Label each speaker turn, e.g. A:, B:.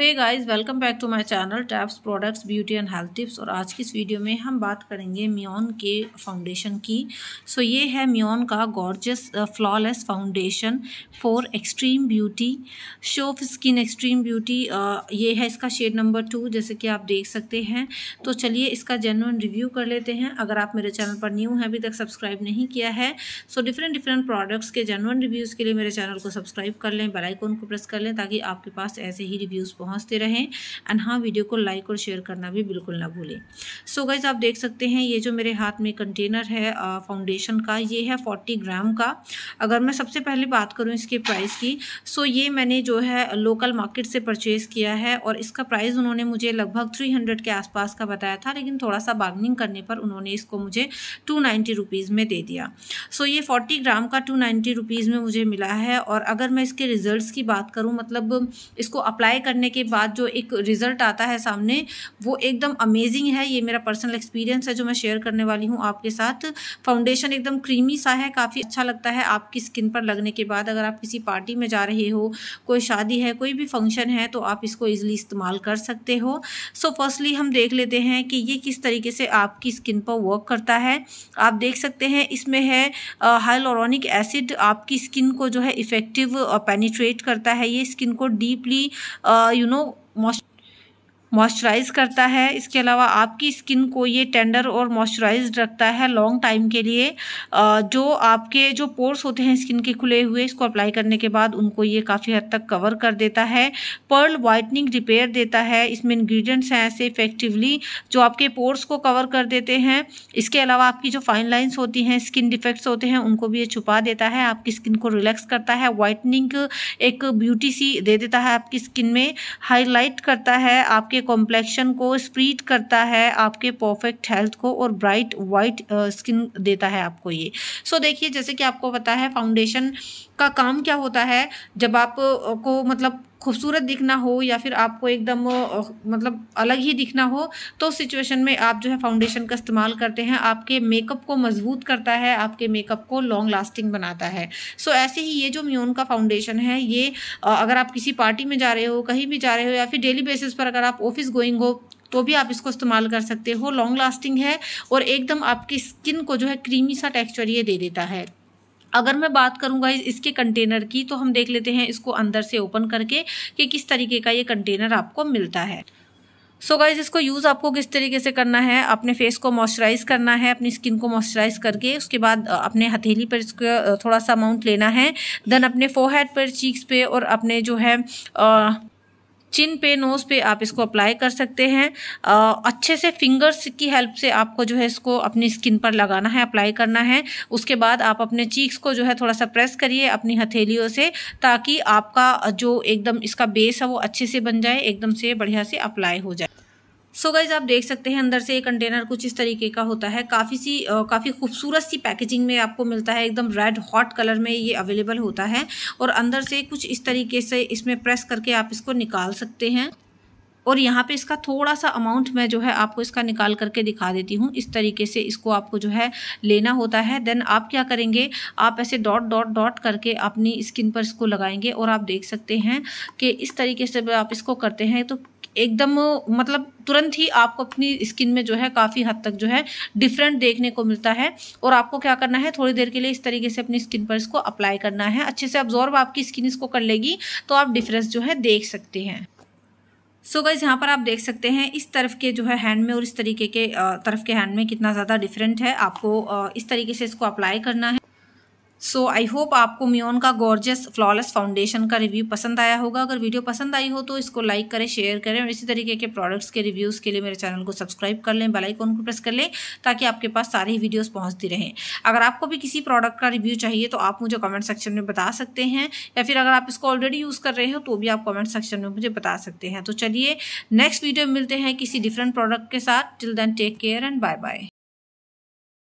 A: hey guys welcome back to my channel टैप्स products beauty and health tips और आज की इस वीडियो में हम बात करेंगे म्योन के फाउंडेशन की सो so, ये है म्योन का gorgeous flawless foundation for extreme beauty show off skin extreme beauty ये है इसका शेड नंबर टू जैसे कि आप देख सकते हैं तो चलिए इसका जेनुअन रिव्यू कर लेते हैं अगर आप मेरे चैनल पर न्यू हैं अभी तक सब्सक्राइब नहीं किया है सो डिफरेंट डिफरेंट प्रोडक्ट्स के जेनुअन रिव्यूज़ के लिए मेरे चैनल को सब्सक्राइब कर लें बेलाइकोन को प्रेस कर लें ताकि आपके पास ऐसे ही रिव्यूज़ पहुँचते रहें एंड हाँ वीडियो को लाइक और शेयर करना भी बिल्कुल ना भूलें सो so गाइज आप देख सकते हैं ये जो मेरे हाथ में कंटेनर है फाउंडेशन का ये है फोर्टी ग्राम का अगर मैं सबसे पहले बात करूँ इसके प्राइस की सो so ये मैंने जो है लोकल मार्केट से परचेज़ किया है और इसका प्राइस उन्होंने मुझे लगभग थ्री हंड्रेड के आसपास का बताया था लेकिन थोड़ा सा बार्गनिंग करने पर उन्होंने इसको मुझे टू नाइन्टी रुपीज़ में दे दिया सो ये फोर्टी ग्राम का टू नाइन्टी रुपीज़ में मुझे मिला है और अगर मैं इसके रिज़ल्ट की बात करूँ मतलब इसको अप्लाई करने के बाद जो एक रिज़ल्ट आता है सामने वो एकदम अमेजिंग है ये मेरा पर्सनल एक्सपीरियंस है जो मैं शेयर करने वाली हूँ आपके साथ फाउंडेशन एकदम क्रीमी सा है काफ़ी अच्छा लगता है आपकी स्किन पर लगने के बाद अगर आप किसी पार्टी में जा रहे हो कोई शादी है कोई भी फंक्शन है तो आप इसको ईजिली इस्तेमाल कर सकते हो सो so, फर्स्टली हम देख लेते हैं कि ये किस तरीके से आपकी स्किन पर वर्क करता है आप देख सकते हैं इसमें है हाइलोरॉनिक एसिड आपकी स्किन को जो है इफ़ेक्टिव पेनिट्रेट करता है ये स्किन को deeply you know moisture moisturise करता है इसके अलावा आपकी स्किन को ये टेंडर और मॉइस्चराइज रखता है लॉन्ग टाइम के लिए जो आपके जो पोर्स होते हैं स्किन के खुले हुए इसको अप्लाई करने के बाद उनको ये काफ़ी हद तक कवर कर देता है पर्ल वाइटनिंग रिपेयर देता है इसमें इंग्रेडिएंट्स हैं ऐसे इफेक्टिवली जो आपके पोर्स को कवर कर देते हैं इसके अलावा आपकी जो फाइन लाइन्स होती हैं स्किन डिफेक्ट्स होते हैं उनको भी ये छुपा देता है आपकी स्किन को रिलैक्स करता है वाइटनिंग एक ब्यूटी सी दे देता है आपकी स्किन में हाईलाइट करता है आपके आपके कॉम्प्लेक्शन को स्प्रीट करता है आपके परफेक्ट हेल्थ को और ब्राइट वाइट स्किन देता है आपको ये सो so, देखिए जैसे कि आपको पता है फाउंडेशन का काम क्या होता है जब आप uh, को मतलब खूबसूरत दिखना हो या फिर आपको एकदम मतलब अलग ही दिखना हो तो सिचुएशन में आप जो है फाउंडेशन का इस्तेमाल करते हैं आपके मेकअप को मजबूत करता है आपके मेकअप को लॉन्ग लास्टिंग बनाता है सो so, ऐसे ही ये जो म्यून का फाउंडेशन है ये अगर आप किसी पार्टी में जा रहे हो कहीं भी जा रहे हो या फिर डेली बेसिस पर अगर आप ऑफिस गोइंग हो तो भी आप इसको इस्तेमाल कर सकते हो लॉन्ग लास्टिंग है और एकदम आपकी स्किन को जो है क्रीमी सा टेक्सचर ये दे देता है अगर मैं बात करूंगा इसके कंटेनर की तो हम देख लेते हैं इसको अंदर से ओपन करके कि किस तरीके का ये कंटेनर आपको मिलता है सो so गाइज इसको यूज़ आपको किस तरीके से करना है अपने फेस को मॉइस्चराइज़ करना है अपनी स्किन को मॉइस्चराइज़ करके उसके बाद अपने हथेली पर इसका थोड़ा सा अमाउंट लेना है देन अपने फोहेड पर चीक्स पे और अपने जो है आ, चिन पे नोज़ पे आप इसको अप्लाई कर सकते हैं आ, अच्छे से फिंगर्स की हेल्प से आपको जो है इसको अपनी स्किन पर लगाना है अप्लाई करना है उसके बाद आप अपने चीक्स को जो है थोड़ा सा प्रेस करिए अपनी हथेलियों से ताकि आपका जो एकदम इसका बेस है वो अच्छे से बन जाए एकदम से बढ़िया से अप्लाई हो जाए सो so गाइज आप देख सकते हैं अंदर से ये कंटेनर कुछ इस तरीके का होता है काफ़ी सी काफ़ी खूबसूरत सी पैकेजिंग में आपको मिलता है एकदम रेड हॉट कलर में ये अवेलेबल होता है और अंदर से कुछ इस तरीके से इसमें प्रेस करके आप इसको निकाल सकते हैं और यहाँ पे इसका थोड़ा सा अमाउंट मैं जो है आपको इसका निकाल करके दिखा देती हूँ इस तरीके से इसको आपको जो है लेना होता है देन आप क्या करेंगे आप ऐसे डॉट डॉट डॉट करके अपनी स्किन पर इसको लगाएंगे और आप देख सकते हैं कि इस तरीके से आप इसको करते हैं तो एकदम मतलब तुरंत ही आपको अपनी स्किन में जो है काफ़ी हद तक जो है डिफरेंट देखने को मिलता है और आपको क्या करना है थोड़ी देर के लिए इस तरीके से अपनी स्किन पर इसको अप्लाई करना है अच्छे से अब्जॉर्ब आपकी स्किन इसको कर लेगी तो आप डिफरेंस जो है देख सकते हैं सो so गाइज यहाँ पर आप देख सकते हैं इस तरफ के जो है हैंड में और इस तरीके के तरफ के हैंड में कितना ज़्यादा डिफरेंट है आपको इस तरीके से इसको अप्लाई करना है सो आई होप आपको म्योन का गॉर्जियस फ्लॉलेस फाउंडेशन का रिव्यू पसंद आया होगा अगर वीडियो पसंद आई हो तो इसको लाइक करें शेयर करें और इसी तरीके के प्रोडक्ट्स के रिव्यूज़ के लिए मेरे चैनल को सब्सक्राइब कर लें बेल को प्रेस कर लें ताकि आपके पास सारी वीडियोस पहुंचती रहें अगर आपको भी किसी प्रोडक्ट का रिव्यू चाहिए तो आप मुझे कमेंट सेक्शन में बता सकते हैं या फिर अगर आप इसको ऑलरेडी यूज़ कर रहे हो तो भी आप कॉमेंट सेक्शन में मुझे बता सकते हैं तो चलिए नेक्स्ट वीडियो मिलते हैं किसी डिफरेंट प्रोडक्ट के साथ till then take care and bye bye